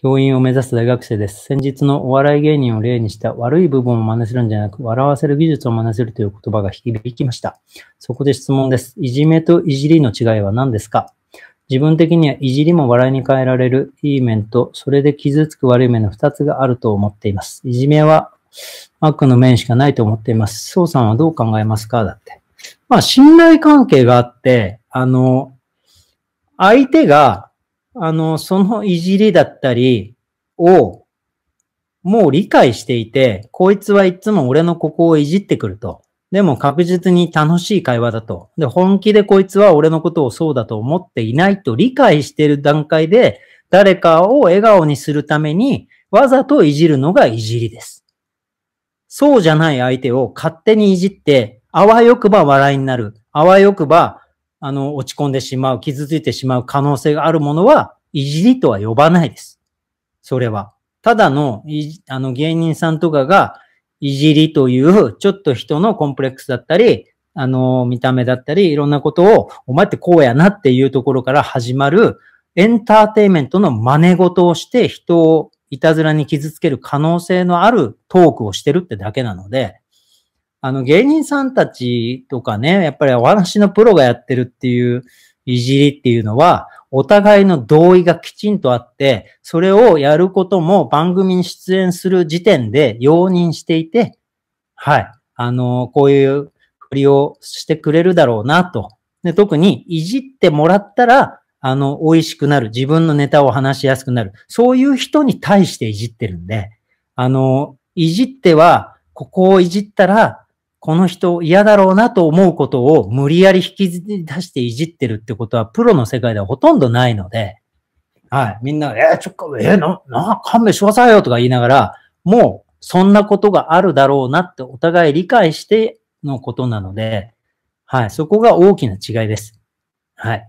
教員を目指す大学生です。先日のお笑い芸人を例にした悪い部分を真似するんじゃなく、笑わせる技術を真似するという言葉が響きました。そこで質問です。いじめといじりの違いは何ですか自分的にはいじりも笑いに変えられるいい面と、それで傷つく悪い面の二つがあると思っています。いじめは悪の面しかないと思っています。うさんはどう考えますかだって。まあ、信頼関係があって、あの、相手があの、そのいじりだったりを、もう理解していて、こいつはいつも俺のここをいじってくると。でも確実に楽しい会話だと。で、本気でこいつは俺のことをそうだと思っていないと理解している段階で、誰かを笑顔にするために、わざといじるのがいじりです。そうじゃない相手を勝手にいじって、あわよくば笑いになる。あわよくば、あの、落ち込んでしまう、傷ついてしまう可能性があるものは、いじりとは呼ばないです。それは。ただの、あの芸人さんとかが、いじりという、ちょっと人のコンプレックスだったり、あの、見た目だったり、いろんなことを、お前ってこうやなっていうところから始まる、エンターテイメントの真似事をして人をいたずらに傷つける可能性のあるトークをしてるってだけなので、あの芸人さんたちとかね、やっぱりお話のプロがやってるっていういじりっていうのは、お互いの同意がきちんとあって、それをやることも番組に出演する時点で容認していて、はい。あの、こういうふりをしてくれるだろうなと。で特にいじってもらったら、あの、美味しくなる。自分のネタを話しやすくなる。そういう人に対していじってるんで、あの、いじっては、ここをいじったら、この人嫌だろうなと思うことを無理やり引き出していじってるってことは、プロの世界ではほとんどないので、はい。みんな、えー、ちょっと、えー、な、な、勘弁してくださいよとか言いながら、もう、そんなことがあるだろうなってお互い理解してのことなので、はい。そこが大きな違いです。はい。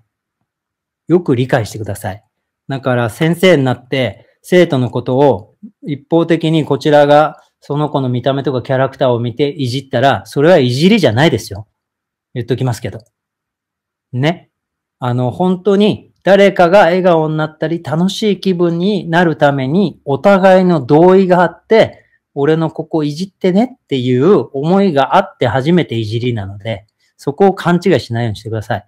よく理解してください。だから、先生になって、生徒のことを一方的にこちらがその子の見た目とかキャラクターを見ていじったら、それはいじりじゃないですよ。言っときますけど。ね。あの、本当に誰かが笑顔になったり、楽しい気分になるために、お互いの同意があって、俺のここいじってねっていう思いがあって初めていじりなので、そこを勘違いしないようにしてください。